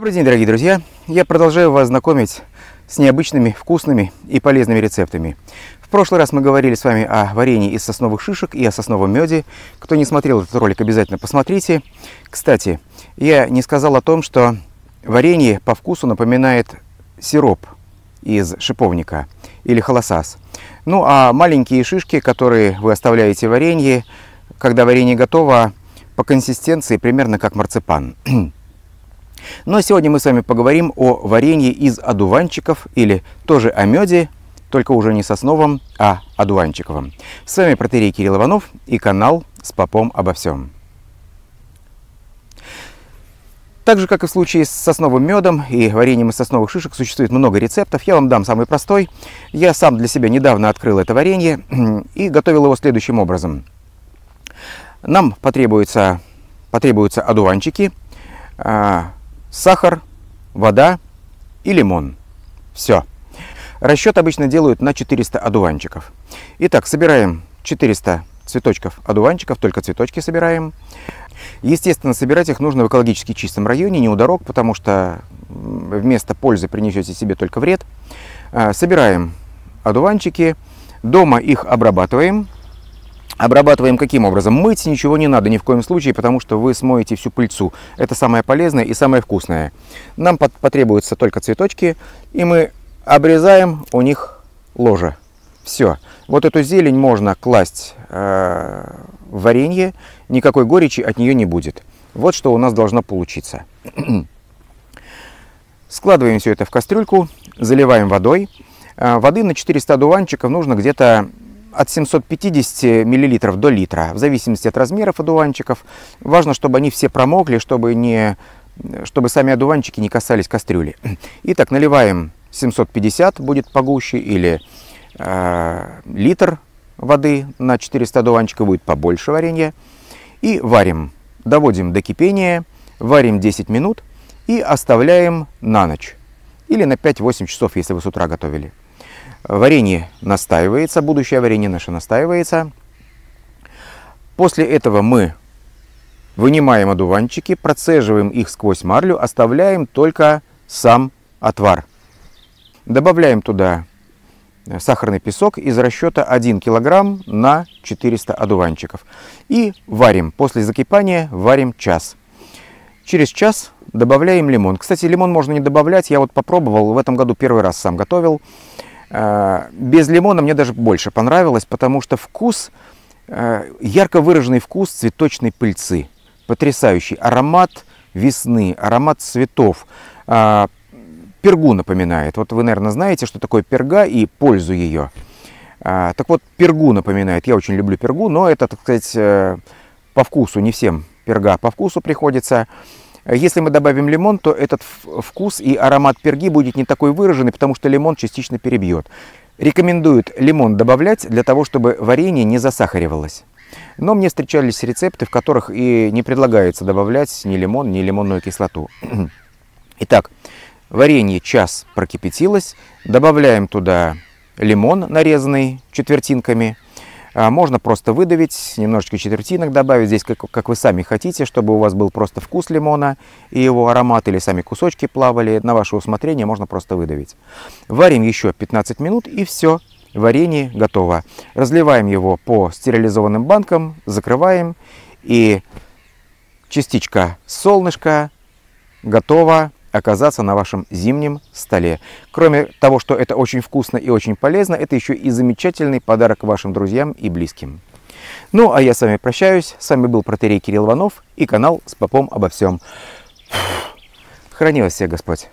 Добрый день, дорогие друзья! Я продолжаю вас знакомить с необычными, вкусными и полезными рецептами. В прошлый раз мы говорили с вами о варенье из сосновых шишек и о сосновом меде. Кто не смотрел этот ролик, обязательно посмотрите. Кстати, я не сказал о том, что варенье по вкусу напоминает сироп из шиповника или холосас. Ну а маленькие шишки, которые вы оставляете в варенье, когда варенье готово, по консистенции примерно как марципан. Но ну, а сегодня мы с вами поговорим о варенье из одуванчиков или тоже о меде, только уже не сосновом, а одуванчиковым. С вами протерей Кирилл Иванов и канал «С попом обо всем». Так же, как и в случае с сосновым медом и вареньем из сосновых шишек, существует много рецептов. Я вам дам самый простой. Я сам для себя недавно открыл это варенье и готовил его следующим образом. Нам потребуется, потребуются одуванчики, а, сахар, вода и лимон. Все. Расчет обычно делают на 400 одуванчиков. Итак, собираем 400 цветочков одуванчиков, только цветочки собираем. Естественно, собирать их нужно в экологически чистом районе, не у дорог, потому что вместо пользы принесете себе только вред. А, собираем одуванчики, дома их обрабатываем, Обрабатываем каким образом? Мыть ничего не надо ни в коем случае, потому что вы смоете всю пыльцу. Это самое полезное и самое вкусное. Нам потребуются только цветочки, и мы обрезаем у них ложе. Все. Вот эту зелень можно класть э, в варенье, никакой горечи от нее не будет. Вот что у нас должно получиться. Складываем все это в кастрюльку, заливаем водой. Э, воды на 400 дуванчиков нужно где-то от 750 миллилитров до литра, в зависимости от размеров одуванчиков. Важно, чтобы они все промокли, чтобы, не, чтобы сами одуванчики не касались кастрюли. Итак, наливаем 750, будет погуще, или э, литр воды на 400 одуванчиков будет побольше варенья. И варим. Доводим до кипения, варим 10 минут и оставляем на ночь. Или на 5-8 часов, если вы с утра готовили. Варенье настаивается, будущее варенье наше настаивается. После этого мы вынимаем одуванчики, процеживаем их сквозь марлю, оставляем только сам отвар. Добавляем туда сахарный песок из расчета 1 кг на 400 одуванчиков. И варим. После закипания варим час. Через час добавляем лимон. Кстати, лимон можно не добавлять. Я вот попробовал, в этом году первый раз сам готовил. Э, без лимона мне даже больше понравилось, потому что вкус, э, ярко выраженный вкус цветочной пыльцы. Потрясающий аромат весны, аромат цветов. Э, пергу напоминает. Вот вы, наверное, знаете, что такое перга и пользу ее. Так вот, пергу напоминает. Я очень люблю пергу, но это, так сказать, по вкусу. Не всем перга по вкусу приходится. Э, если мы добавим лимон, то этот вкус и аромат перги будет не такой выраженный, потому что лимон частично перебьет. Рекомендуют лимон добавлять для того, чтобы варенье не засахаривалось. Но мне встречались рецепты, в которых и не предлагается добавлять ни лимон, ни лимонную кислоту. Итак, варенье час прокипятилось, добавляем туда лимон нарезанный четвертинками – а, можно просто выдавить, немножечко четвертинок добавить, здесь как, как вы сами хотите, чтобы у вас был просто вкус лимона и его аромат, или сами кусочки плавали, на ваше усмотрение можно просто выдавить. Варим еще 15 минут и все, варенье готово. Разливаем его по стерилизованным банкам, закрываем и частичка солнышка готова оказаться на вашем зимнем столе. Кроме того, что это очень вкусно и очень полезно, это еще и замечательный подарок вашим друзьям и близким. Ну, а я с вами прощаюсь. С вами был протерей Кирилл Иванов и канал «С попом обо всем». Храни вас всех Господь!